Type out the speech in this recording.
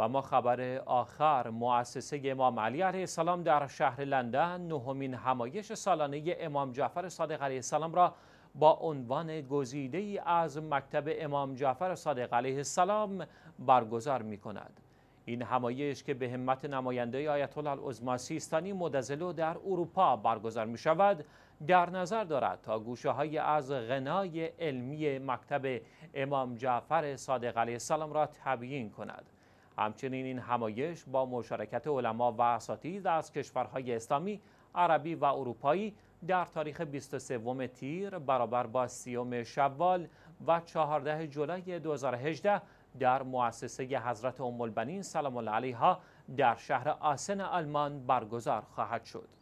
و ما خبر آخر مؤسسه امام علی علیه السلام در شهر لندن نهمین همایش سالانه امام جعفر صادق علیه السلام را با عنوان گزیده ای از مکتب امام جعفر صادق علیه السلام برگزار می کند. این همایش که به همت نماینده آیت الله العظما سیستانی مدزلو در اروپا برگزار می شود در نظر دارد تا گوشه های از غنای علمی مکتب امام جعفر صادق علیه السلام را تبیین کند همچنین این همایش با مشارکت علما و اساتید از کشورهای اسلامی، عربی و اروپایی در تاریخ 23 تیر برابر با 30 شوال و 14 جولای 2018 در مؤسسه حضرت ام البنین سلام الله علیها در شهر آسن آلمان برگزار خواهد شد.